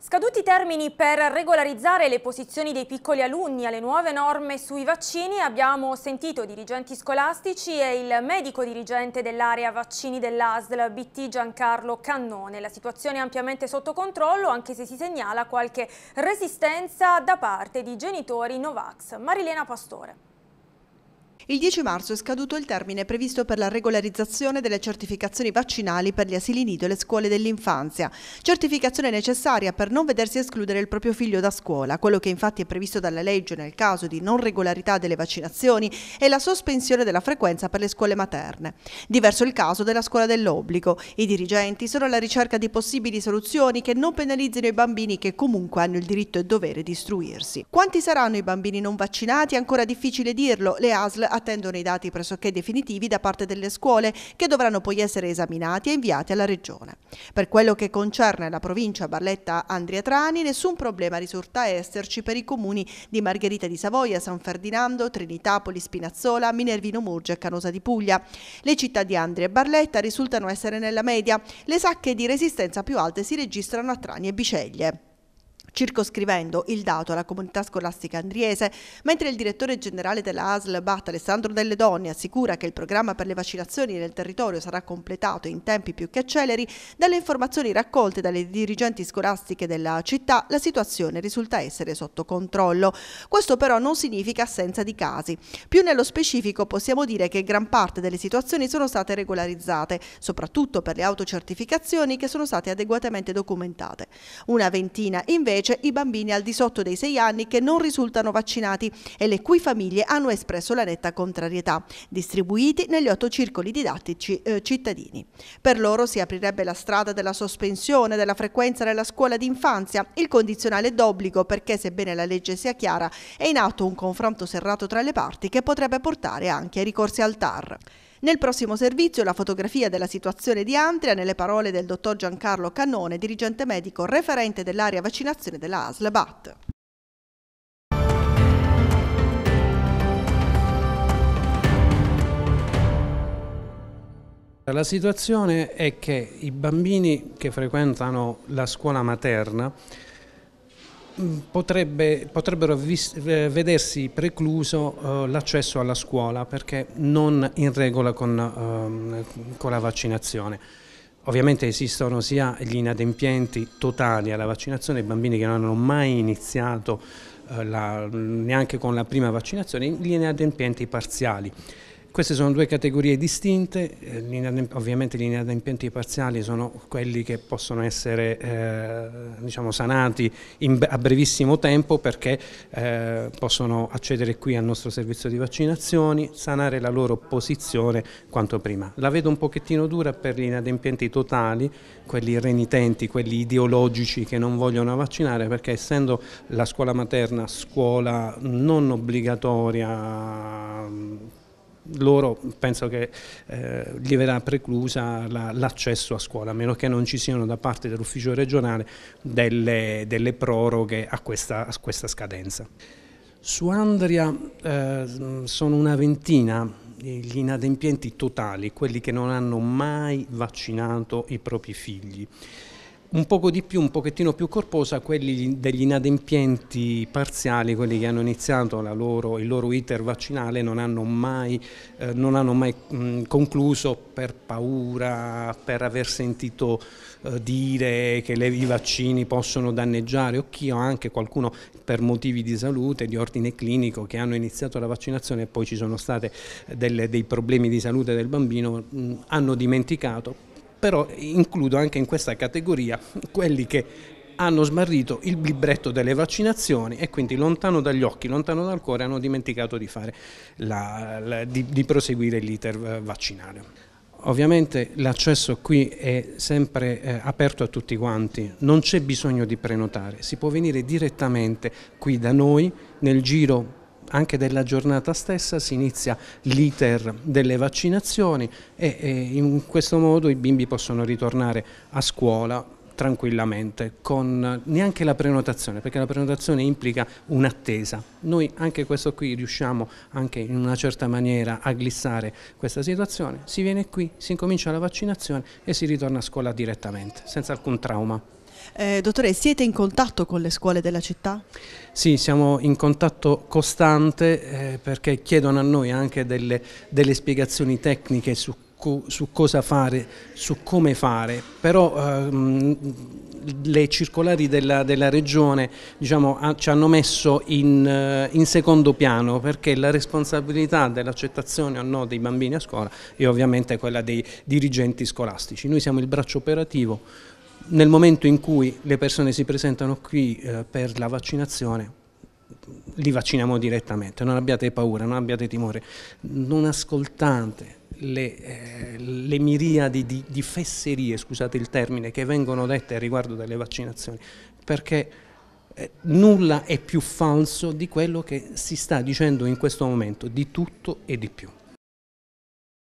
Scaduti i termini per regolarizzare le posizioni dei piccoli alunni alle nuove norme sui vaccini, abbiamo sentito dirigenti scolastici e il medico dirigente dell'area vaccini dell'ASL, BT Giancarlo Cannone. La situazione è ampiamente sotto controllo, anche se si segnala qualche resistenza da parte di genitori Novax. Marilena Pastore. Il 10 marzo è scaduto il termine previsto per la regolarizzazione delle certificazioni vaccinali per gli asili nido e le scuole dell'infanzia, certificazione necessaria per non vedersi escludere il proprio figlio da scuola. Quello che infatti è previsto dalla legge nel caso di non regolarità delle vaccinazioni è la sospensione della frequenza per le scuole materne. Diverso il caso della scuola dell'obbligo. I dirigenti sono alla ricerca di possibili soluzioni che non penalizzino i bambini che comunque hanno il diritto e il dovere di istruirsi. Quanti saranno i bambini non vaccinati? Ancora difficile dirlo. Le ASL attendono i dati pressoché definitivi da parte delle scuole che dovranno poi essere esaminati e inviati alla Regione. Per quello che concerne la provincia Barletta-Andria-Trani nessun problema risulta esserci per i comuni di Margherita di Savoia, San Ferdinando, Trinitapoli, Spinazzola, Minervino Murgia e Canosa di Puglia. Le città di Andria e Barletta risultano essere nella media. Le sacche di resistenza più alte si registrano a Trani e Biceglie circoscrivendo il dato alla comunità scolastica andriese, mentre il direttore generale della ASL BAT Alessandro Delle Donne assicura che il programma per le vaccinazioni nel territorio sarà completato in tempi più che celeri, dalle informazioni raccolte dalle dirigenti scolastiche della città la situazione risulta essere sotto controllo. Questo però non significa assenza di casi. Più nello specifico possiamo dire che gran parte delle situazioni sono state regolarizzate, soprattutto per le autocertificazioni che sono state adeguatamente documentate. Una ventina invece specie i bambini al di sotto dei 6 anni che non risultano vaccinati e le cui famiglie hanno espresso la netta contrarietà, distribuiti negli otto circoli didattici eh, cittadini. Per loro si aprirebbe la strada della sospensione della frequenza nella scuola d'infanzia, il condizionale d'obbligo perché sebbene la legge sia chiara è in atto un confronto serrato tra le parti che potrebbe portare anche ai ricorsi al TAR. Nel prossimo servizio la fotografia della situazione di Antria nelle parole del dottor Giancarlo Cannone, dirigente medico referente dell'area vaccinazione della ASL BAT. La situazione è che i bambini che frequentano la scuola materna Mm, potrebbe, potrebbero vis, vedersi precluso eh, l'accesso alla scuola perché non in regola con, eh, con la vaccinazione. Ovviamente esistono sia gli inadempienti totali alla vaccinazione, i bambini che non hanno mai iniziato eh, la, neanche con la prima vaccinazione, gli inadempienti parziali. Queste sono due categorie distinte, eh, ovviamente gli inadempienti parziali sono quelli che possono essere eh, diciamo sanati in, a brevissimo tempo perché eh, possono accedere qui al nostro servizio di vaccinazioni, sanare la loro posizione quanto prima. La vedo un pochettino dura per gli inadempienti totali, quelli renitenti, quelli ideologici che non vogliono vaccinare perché essendo la scuola materna scuola non obbligatoria loro penso che eh, gli verrà preclusa l'accesso la, a scuola, a meno che non ci siano da parte dell'ufficio regionale delle, delle proroghe a questa, a questa, scadenza. Su Andria eh, sono una ventina gli inadempienti totali, quelli che non hanno mai vaccinato i propri figli un poco di più, un pochettino più corposa, quelli degli inadempienti parziali, quelli che hanno iniziato loro, il loro iter vaccinale non hanno mai, eh, non hanno mai mh, concluso per paura, per aver sentito eh, dire che le, i vaccini possono danneggiare o chi o anche qualcuno per motivi di salute, di ordine clinico che hanno iniziato la vaccinazione e poi ci sono stati eh, dei problemi di salute del bambino, mh, hanno dimenticato però includo anche in questa categoria quelli che hanno smarrito il libretto delle vaccinazioni e quindi lontano dagli occhi, lontano dal cuore hanno dimenticato di, la, la, di, di proseguire l'iter eh, vaccinale. Ovviamente l'accesso qui è sempre eh, aperto a tutti quanti, non c'è bisogno di prenotare, si può venire direttamente qui da noi nel giro anche della giornata stessa si inizia l'iter delle vaccinazioni e, e in questo modo i bimbi possono ritornare a scuola tranquillamente, con neanche la prenotazione, perché la prenotazione implica un'attesa. Noi anche questo qui riusciamo anche in una certa maniera a glissare questa situazione. Si viene qui, si incomincia la vaccinazione e si ritorna a scuola direttamente, senza alcun trauma. Eh, dottore, siete in contatto con le scuole della città? Sì, siamo in contatto costante eh, perché chiedono a noi anche delle, delle spiegazioni tecniche su su cosa fare, su come fare, però ehm, le circolari della, della regione diciamo, ha, ci hanno messo in, eh, in, secondo piano perché la responsabilità dell'accettazione o no dei bambini a scuola è ovviamente quella dei dirigenti scolastici. Noi siamo il braccio operativo nel momento in cui le persone si presentano qui eh, per la vaccinazione, li vacciniamo direttamente, non abbiate paura, non abbiate timore, non ascoltate le, eh, le miriadi di, di, fesserie, scusate il termine, che vengono dette riguardo delle vaccinazioni, perché eh, nulla è più falso di quello che si sta dicendo in questo momento, di tutto e di più.